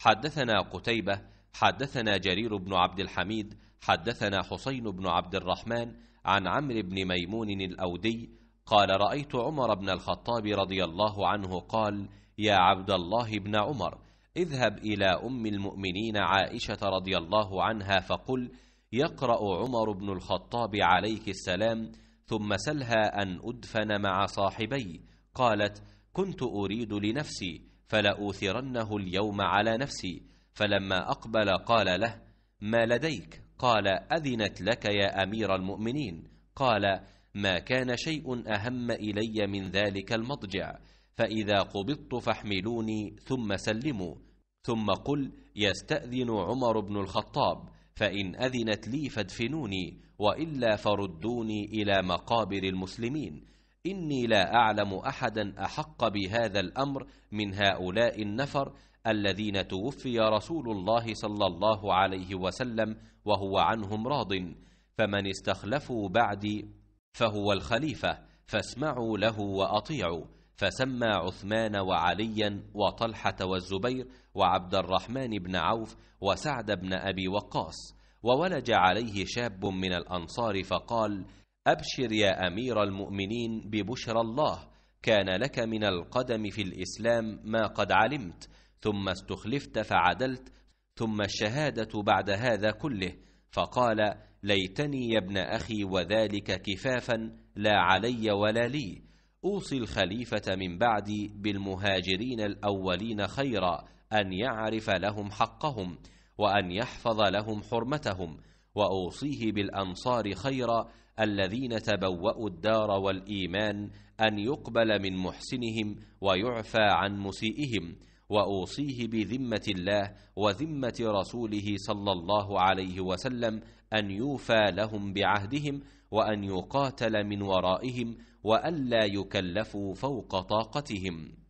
حدثنا قتيبة حدثنا جرير بن عبد الحميد حدثنا حسين بن عبد الرحمن عن عمرو بن ميمون الأودي قال رأيت عمر بن الخطاب رضي الله عنه قال يا عبد الله بن عمر اذهب إلى أم المؤمنين عائشة رضي الله عنها فقل يقرأ عمر بن الخطاب عليك السلام ثم سلها أن أدفن مع صاحبي قالت كنت أريد لنفسي فلاوثرنه اليوم على نفسي فلما اقبل قال له ما لديك قال اذنت لك يا امير المؤمنين قال ما كان شيء اهم الي من ذلك المضجع فاذا قبضت فاحملوني ثم سلموا ثم قل يستاذن عمر بن الخطاب فان اذنت لي فادفنوني والا فردوني الى مقابر المسلمين إني لا أعلم أحدا أحق بهذا الأمر من هؤلاء النفر الذين توفي رسول الله صلى الله عليه وسلم وهو عنهم راض فمن استخلفوا بعدي فهو الخليفة فاسمعوا له وأطيعوا فسمى عثمان وعليا وطلحة والزبير وعبد الرحمن بن عوف وسعد بن أبي وقاص وولج عليه شاب من الأنصار فقال أبشر يا أمير المؤمنين ببشرى الله كان لك من القدم في الإسلام ما قد علمت ثم استخلفت فعدلت ثم الشهادة بعد هذا كله فقال ليتني يا ابن أخي وذلك كفافا لا علي ولا لي أوصي الخليفة من بعدي بالمهاجرين الأولين خيرا أن يعرف لهم حقهم وأن يحفظ لهم حرمتهم واوصيه بالانصار خيرا الذين تبوأوا الدار والايمان ان يقبل من محسنهم ويعفى عن مسيئهم واوصيه بذمه الله وذمه رسوله صلى الله عليه وسلم ان يوفى لهم بعهدهم وان يقاتل من ورائهم والا يكلفوا فوق طاقتهم